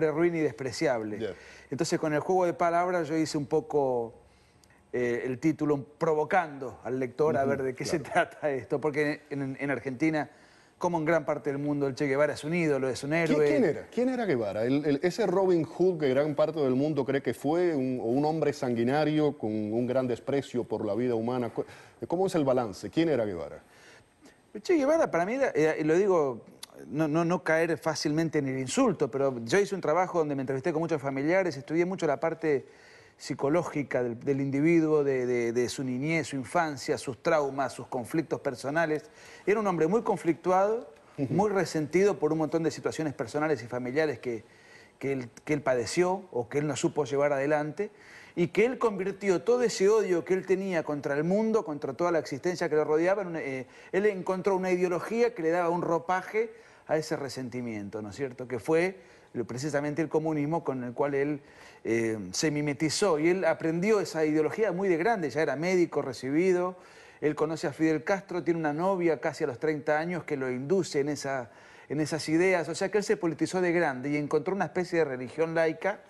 RUINA ruin y despreciable. Entonces con el juego de palabras yo hice un poco eh, el título provocando al lector a ver de qué se trata esto, porque en, Argentina, como en gran parte del mundo, el Che Guevara es un ídolo, es un héroe. ¿Quién, era? ¿Quién era Guevara? ese Robin Hood que gran parte del mundo cree que fue un, hombre sanguinario con un gran desprecio por la vida humana. ¿Cómo es el balance? ¿Quién era Guevara? Che Guevara para mí, eh, lo digo no, caer fácilmente en el insulto, pero yo hice un trabajo donde me entrevisté con muchos familiares, estudié mucho la parte psicológica del, individuo, de, su niñez, su infancia, sus traumas, sus conflictos personales. Era un hombre muy conflictuado, muy resentido por un montón de situaciones personales y familiares que, que él, que él padeció o que él no supo llevar adelante y que él convirtió todo ese odio que él tenía contra el mundo, contra toda la existencia que lo rodeaba, eh, él encontró una ideología que le daba un ropaje a ese resentimiento, ¿no es cierto? Que fue precisamente el comunismo con el cual él eh, se mimetizó y él aprendió esa ideología muy de grande, ya era médico recibido, él conoce a Fidel Castro, tiene una novia casi a los 30 años que lo induce en esas ideas, o sea que él se politizó de grande y encontró una especie de religión laica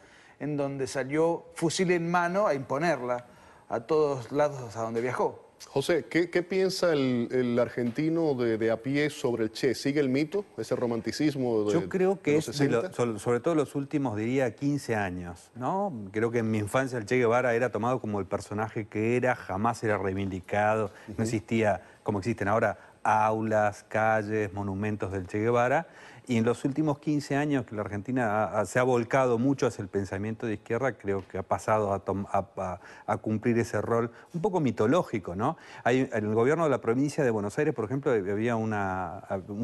en donde salió fusil en mano a imponerla a todos lados a donde viajó. José, ¿qué, piensa el, argentino de, a pie sobre el Che? ¿Sigue el mito, ese romanticismo de Yo creo que es, sobre todo los últimos, diría, 15 años, ¿no? Creo que en mi infancia el Che Guevara era tomado como el personaje que era, jamás era reivindicado, no existía, como existen ahora, aulas, calles, monumentos del Che Guevara. Y en los últimos 15 años que la Argentina se ha volcado mucho hacia el pensamiento de izquierda, creo que ha pasado a, cumplir ese rol un poco mitológico. ¿no? en el gobierno de la provincia de Buenos Aires, por ejemplo, había un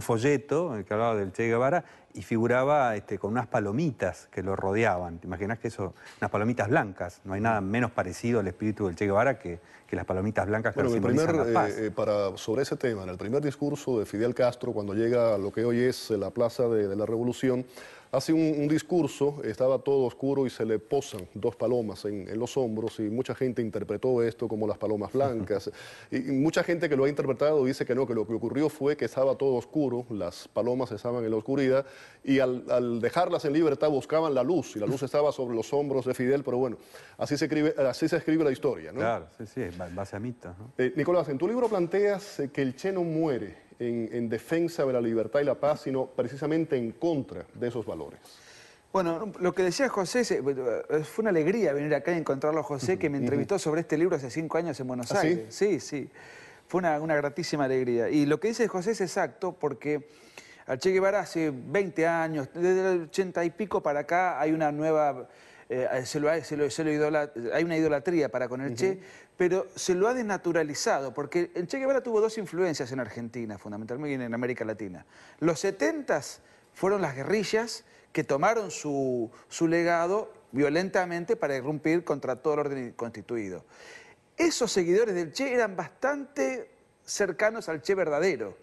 folleto en el que hablaba del Che Guevara y figuraba este, con unas palomitas que lo rodeaban. ¿Te imaginas que eso? Unas palomitas blancas. No hay nada menos parecido al espíritu del Che Guevara que, las palomitas blancas que bueno, eh, eh, para, sobre ese tema, en el primer discurso de Fidel Castro, cuando llega a lo que hoy es la Plaza de la Revolución, hace un, discurso, estaba todo oscuro y se le posan dos palomas en, los hombros y mucha gente interpretó esto como las palomas blancas. y, mucha gente que lo ha interpretado dice que no, que lo que ocurrió fue que estaba todo oscuro, las palomas estaban en la oscuridad y al, dejarlas en libertad buscaban la luz y la luz estaba sobre los hombros de Fidel, pero bueno, así se escribe, la historia, ¿no? Claro, sí, sí, base a eh, Nicolás, en tu libro planteas eh, que el Che no muere, en, defensa de la libertad y la paz, sino precisamente en contra de esos valores. Bueno, lo que decía José, eh, fue una alegría venir acá y encontrarlo a José, que me entrevistó sobre este libro hace cinco años en Buenos ¿Ah, Aires. Sí, sí. sí. Fue una, gratísima alegría. Y lo que dice José es exacto, porque al Che Guevara hace 20 años, desde el 80 y pico para acá, hay una nueva eh, eh, se hay una idolatría para con el Che, pero se lo ha desnaturalizado, porque el Che Guevara tuvo dos influencias en Argentina, fundamentalmente en América Latina. Los 70 fueron las guerrillas que tomaron su, su legado violentamente para irrumpir contra todo el orden constituido. Esos seguidores del Che eran bastante cercanos al Che verdadero,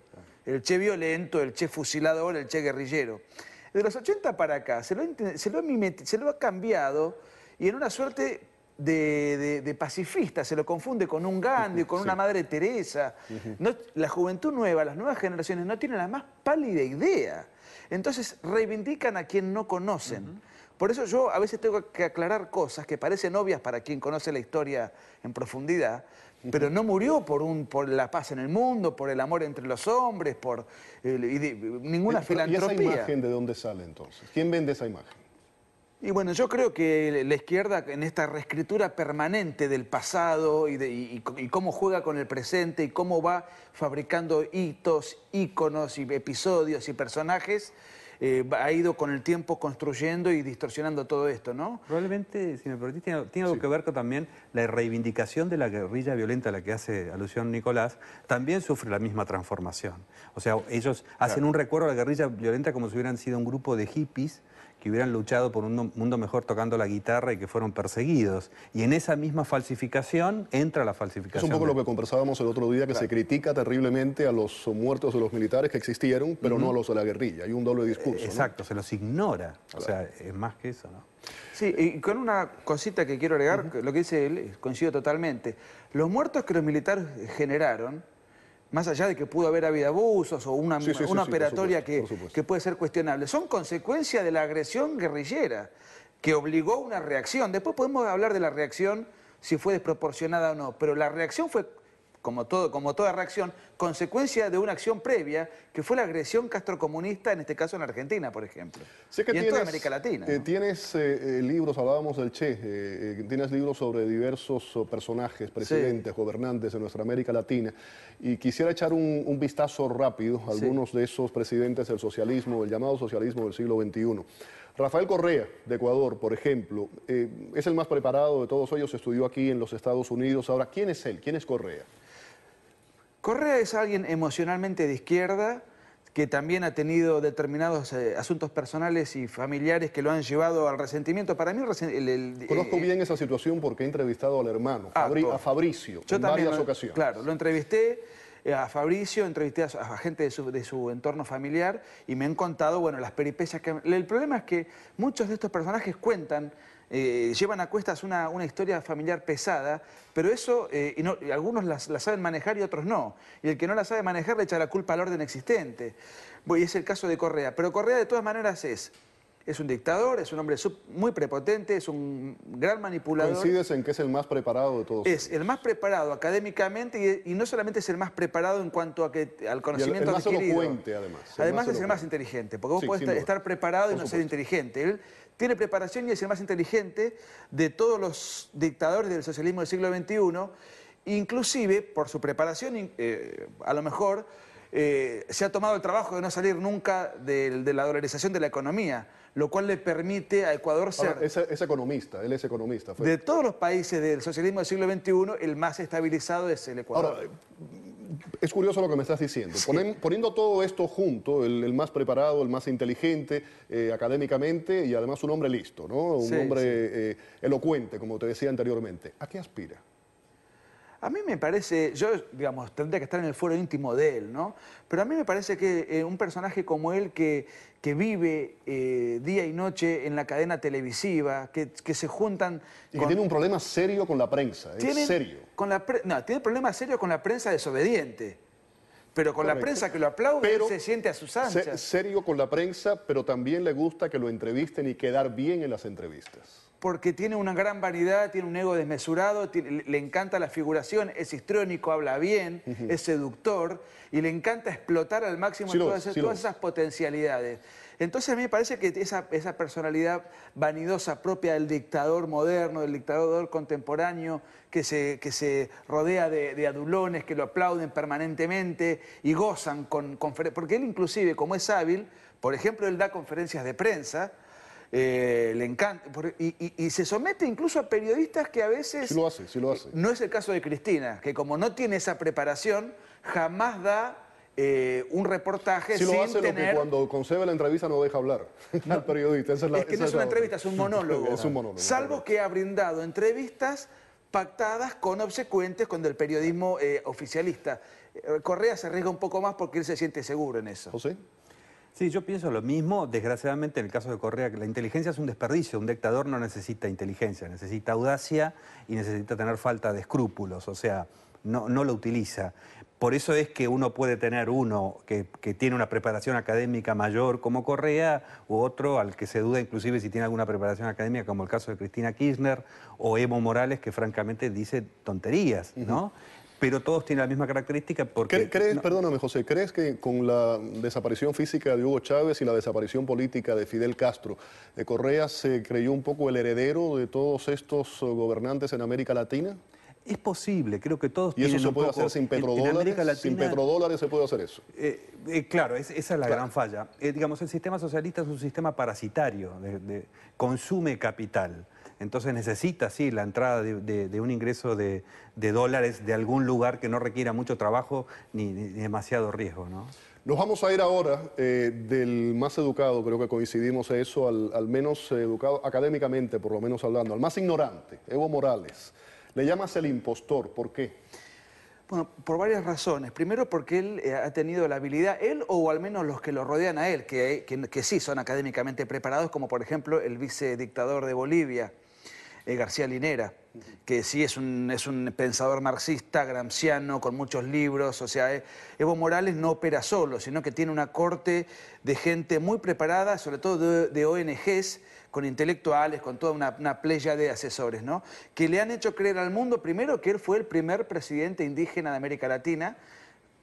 el Che violento, el Che fusilador, el Che guerrillero de los 80 para acá, se lo, se lo, ha cambiado y en una suerte de, pacifista, se lo confunde con un Gandhi, con una madre Teresa. No, la juventud nueva, las nuevas generaciones no tienen la más pálida idea. Entonces reivindican a quien no conocen. Por eso yo a veces tengo que aclarar cosas que parecen obvias para quien conoce la historia en profundidad, pero no murió por, la paz en el mundo, por el amor entre los hombres, por ninguna filantropía. ¿Y esa imagen de dónde sale entonces? ¿Quién vende esa imagen? Y bueno, yo creo que la izquierda en esta reescritura permanente del pasado y, y cómo juega con el presente y cómo va fabricando hitos, íconos y episodios y personajes, eh, ha ido con el tiempo construyendo y distorsionando todo esto, ¿no? Probablemente, si me permitís, tiene, algo que ver con también la reivindicación de la guerrilla violenta a la que hace alusión Nicolás, también sufre la misma transformación. O sea, ellos hacen un recuerdo a la guerrilla violenta como si hubieran sido un grupo de hippies que hubieran luchado por un mundo mejor tocando la guitarra y que fueron perseguidos. Y en esa misma falsificación entra la falsificación. Es un poco lo que conversábamos el otro día, que se critica terriblemente a los muertos de los militares que existieron, pero no a los de la guerrilla. Hay un doble discurso. Exacto, se los ignora. O sea, es más que eso, ¿no? Sí, y con una cosita que quiero agregar, lo que dice él, eh, coincido totalmente. Los muertos que los militares generaron más allá de que pudo haber habido abusos o una, una operatoria que, puede ser cuestionable, son consecuencia de la agresión guerrillera, que obligó una reacción. Después podemos hablar de la reacción, si fue desproporcionada o no, pero la reacción fue, como, todo, como toda reacción, consecuencia de una acción previa, que fue la agresión castrocomunista, en este caso en Argentina, por ejemplo. Sí, que y tienes, en toda América Latina. Eh, tienes eh, eh, libros, hablábamos del Che, tienes libros sobre diversos personajes, presidentes, gobernantes de nuestra América Latina. Y quisiera echar un, vistazo rápido a algunos de esos presidentes del socialismo, el llamado socialismo del siglo XXI. Rafael Correa, de Ecuador, por ejemplo, es el más preparado de todos ellos, estudió aquí en los Estados Unidos. Ahora, ¿quién es él? ¿Quién es Correa? Correa es alguien emocionalmente de izquierda, que también ha tenido determinados eh, asuntos personales y familiares que lo han llevado al resentimiento. Para mí, el, eh, conozco eh, bien esa situación porque he entrevistado al hermano, ah, a Fabricio, en varias ocasiones. Claro, lo entrevisté. Eh, a Fabricio, entrevisté a, gente de su, entorno familiar y me han contado, bueno, las peripecias que... El problema es que muchos de estos personajes cuentan, eh, llevan a cuestas una, historia familiar pesada, pero eso, eh, y no, algunos la saben manejar y otros no. Y el que no la sabe manejar le echa la culpa al orden existente. Y es el caso de Correa. Pero Correa de todas maneras es es un dictador, es un hombre muy prepotente, es un gran manipulador. ¿Coincides en que es el más preparado de todos? Es el más preparado académicamente y, no solamente es el más preparado en cuanto a que, al conocimiento más adquirido. además. además es el más inteligente, porque vos podés estar, preparado y no ser inteligente. Él tiene preparación y es el más inteligente de todos los dictadores del socialismo del siglo XXI inclusive por su preparación, eh, a lo mejor eh, se ha tomado el trabajo de no salir nunca de, la dolarización de la economía lo cual le permite a Ecuador ser... es, economista, él es economista. De todos los países del socialismo del siglo XXI, el más estabilizado es el Ecuador. Ahora, es curioso lo que me estás diciendo. poniendo todo esto junto, el, más preparado, el más inteligente eh, académicamente y además un hombre listo, ¿no? Un hombre eh, elocuente, como te decía anteriormente. ¿A qué aspira? A mí me parece, yo, digamos, tendría que estar en el foro íntimo de él, ¿no? Pero a mí me parece que eh, un personaje como él que, que vive eh, día y noche en la cadena televisiva, que, se juntan... Y que tiene un problema serio con la prensa, es serio. Con la No, tiene problemas serios con la prensa desobediente. Pero con la prensa que lo aplaude, se siente a sus anchas. Serio con la prensa, pero también le gusta que lo entrevisten y quedar bien en las entrevistas porque tiene una gran vanidad, tiene un ego desmesurado, le encanta la figuración, es histrónico, habla bien, es seductor y le encanta explotar al máximo todas, esas potencialidades. Entonces a mí me parece que esa, personalidad vanidosa propia del dictador moderno, del dictador contemporáneo, que se, rodea de, adulones, que lo aplauden permanentemente y gozan con... con porque él inclusive, como es hábil, por ejemplo, él da conferencias de prensa, eh, le encanta. y, se somete incluso a periodistas que a veces... Sí lo hace, sí lo hace. No es el caso de Cristina, que como no tiene esa preparación, jamás da... Eh, un reportaje lo hace lo que cuando concebe la entrevista no deja hablar al periodista. es, que no es una entrevista, es un monólogo. es un monólogo. Salvo que ha brindado entrevistas pactadas con obsecuentes con el periodismo eh, oficialista. Correa se arriesga un poco más porque él se siente seguro en eso. sí? Sí, yo pienso lo mismo. Desgraciadamente, en el caso de Correa, la inteligencia es un desperdicio. Un dictador no necesita inteligencia, necesita audacia y necesita tener falta de escrúpulos. O sea, no, no lo utiliza. Por eso es que uno puede tener uno que, tiene una preparación académica mayor como Correa, u otro al que se duda inclusive si tiene alguna preparación académica, como el caso de Cristina Kirchner, o Evo Morales, que francamente dice tonterías, ¿no? pero todos tienen la misma característica porque... ¿Crees, perdóname José, crees que con la desaparición física de Hugo Chávez y la desaparición política de Fidel Castro, de Correa se creyó un poco el heredero de todos estos gobernantes en América Latina? Es posible, creo que todos tienen ¿Y eso se puede hacer sin petrodólares? sin petrodólares se puede hacer eso. Eh, eh, claro, esa es la gran falla. Eh, digamos, el sistema socialista es un sistema parasitario, consume capital entonces necesita, sí, la entrada de, un ingreso de, dólares de algún lugar que no requiera mucho trabajo ni, demasiado riesgo, ¿no? Nos vamos a ir ahora eh, del más educado, creo que coincidimos en eso, al, menos educado académicamente, por lo menos hablando, al más ignorante, Evo Morales. Le llamas el impostor, ¿por qué? Bueno, por varias razones. Primero porque él eh, ha tenido la habilidad, él o al menos los que lo rodean a él, que, que sí son académicamente preparados, como por ejemplo el vicedictador de Bolivia, eh, García Linera, que sí es un, es un pensador marxista, gramsciano, con muchos libros. O sea, eh, Evo Morales no opera solo, sino que tiene una corte de gente muy preparada, sobre todo de, ONGs, con intelectuales, con toda una, playa de asesores, ¿no? Que le han hecho creer al mundo, primero, que él fue el primer presidente indígena de América Latina,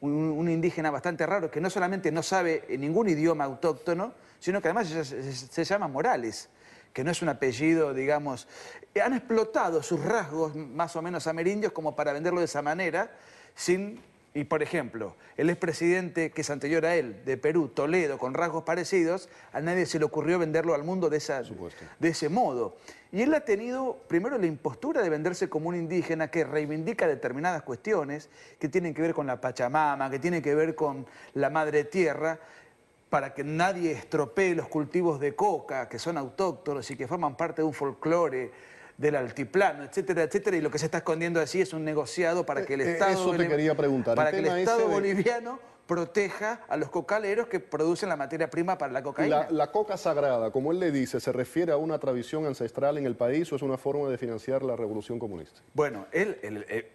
un, indígena bastante raro, que no solamente no sabe ningún idioma autóctono, sino que además se llama Morales que no es un apellido, digamos, eh, han explotado sus rasgos más o menos amerindios como para venderlo de esa manera, sin... Y, por ejemplo, el expresidente que es anterior a él, de Perú, Toledo, con rasgos parecidos, a nadie se le ocurrió venderlo al mundo de, de ese modo. Y él ha tenido, primero, la impostura de venderse como un indígena que reivindica determinadas cuestiones que tienen que ver con la Pachamama, que tienen que ver con la madre tierra, para que nadie estropee los cultivos de coca, que son autóctonos y que forman parte de un folclore del altiplano, etcétera, etcétera, y lo que se está escondiendo así es un negociado para que el eh, eh, Estado, Eso te quería preguntar. Para que el Estado boliviano proteja a los cocaleros que producen la materia prima para la cocaína. La, coca sagrada, como él le dice, ¿se refiere a una tradición ancestral en el país o es una forma de financiar la revolución comunista? Bueno, él, eh,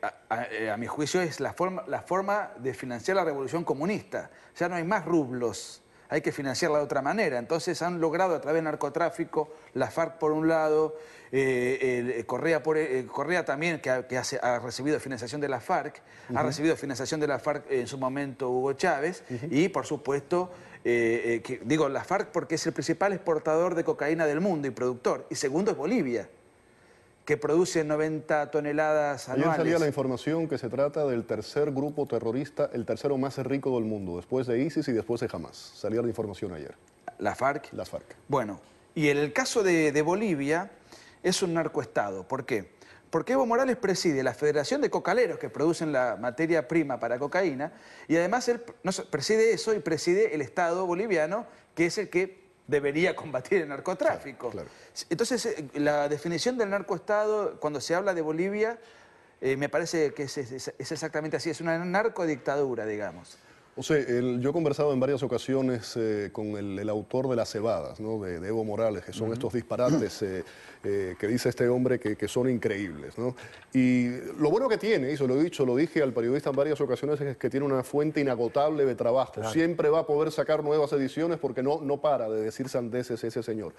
a, mi juicio es la forma, la forma de financiar la revolución comunista. Ya no hay más rublos hay que financiarla de otra manera. Entonces han logrado a través del narcotráfico, la FARC por un lado, eh, eh Correa, por, eh, Correa también, que, ha, recibido financiación de la FARC, ha recibido financiación de la FARC en su momento Hugo Chávez, y por supuesto, eh, que, digo la FARC porque es el principal exportador de cocaína del mundo y productor, y segundo es Bolivia que produce 90 toneladas anuales. Ayer salía la información que se trata del tercer grupo terrorista, el tercero más rico del mundo, después de ISIS y después de Hamas. Salía la información ayer. ¿La FARC? Las FARC. Bueno, y el caso de, Bolivia es un narcoestado. ¿Por qué? Porque Evo Morales preside la Federación de Cocaleros que producen la materia prima para cocaína y además él preside eso y preside el Estado boliviano, que es el que debería combatir el narcotráfico. Entonces, eh, la definición del narcoestado, cuando se habla de Bolivia, eh, me parece que es, exactamente así, es una narcodictadura, digamos. José, yo he conversado en varias ocasiones eh, con el, autor de las cebadas, ¿no? de, Evo Morales, que son estos disparates eh, eh, que dice este hombre que, son increíbles. Y lo bueno que tiene, y se lo he dicho, lo dije al periodista en varias ocasiones, es que tiene una fuente inagotable de trabajo. Siempre va a poder sacar nuevas ediciones porque no, no para de decir sandeces ese señor.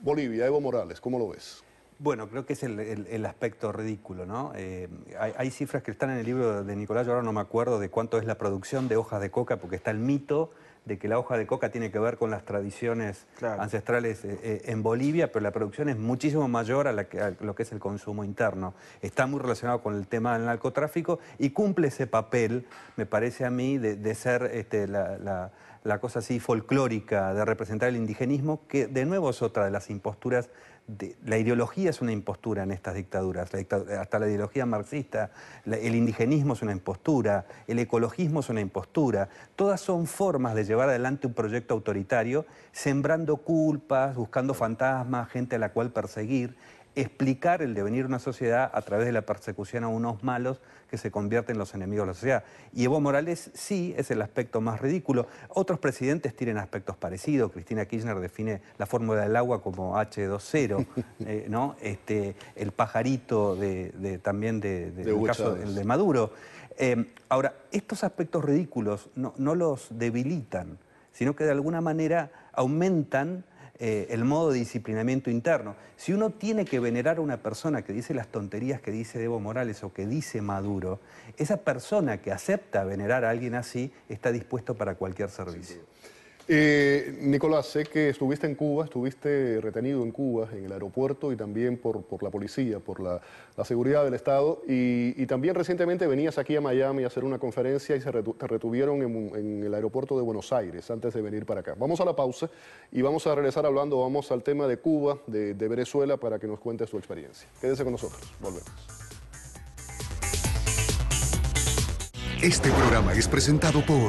Bolivia, Evo Morales, ¿cómo lo ves? Bueno, creo que es el, aspecto ridículo, ¿no? Eh, hay, cifras que están en el libro de Nicolás, yo ahora no me acuerdo de cuánto es la producción de hojas de coca, porque está el mito de que la hoja de coca tiene que ver con las tradiciones ancestrales eh, eh, en Bolivia, pero la producción es muchísimo mayor a, lo que es el consumo interno. Está muy relacionado con el tema del narcotráfico y cumple ese papel, me parece a mí, de, ser este, la, la cosa así folclórica de representar el indigenismo, que de nuevo es otra de las imposturas la ideología es una impostura en estas dictaduras, hasta la ideología marxista, el indigenismo es una impostura, el ecologismo es una impostura, todas son formas de llevar adelante un proyecto autoritario, sembrando culpas, buscando fantasmas, gente a la cual perseguir explicar el devenir de una sociedad a través de la persecución a unos malos que se convierten en los enemigos de la sociedad. Y Evo Morales sí es el aspecto más ridículo. Otros presidentes tienen aspectos parecidos. Cristina Kirchner define la fórmula del agua como H20, eh, ¿no? Este, el pajarito de, también de, caso de Maduro. Eh, ahora, estos aspectos ridículos no, no los debilitan, sino que de alguna manera aumentan eh, el modo de disciplinamiento interno. Si uno tiene que venerar a una persona que dice las tonterías que dice Evo Morales o que dice Maduro, esa persona que acepta venerar a alguien así está dispuesto para cualquier servicio. Eh, Nicolás, sé que estuviste en Cuba, estuviste retenido en Cuba, en el aeropuerto y también por, la policía, por la, seguridad del Estado. Y, también recientemente venías aquí a Miami a hacer una conferencia y se te retuvieron en, el aeropuerto de Buenos Aires antes de venir para acá. Vamos a la pausa y vamos a regresar hablando, vamos al tema de Cuba, de, de Venezuela, para que nos cuentes tu experiencia. Quédese con nosotros, volvemos. Este programa es presentado por...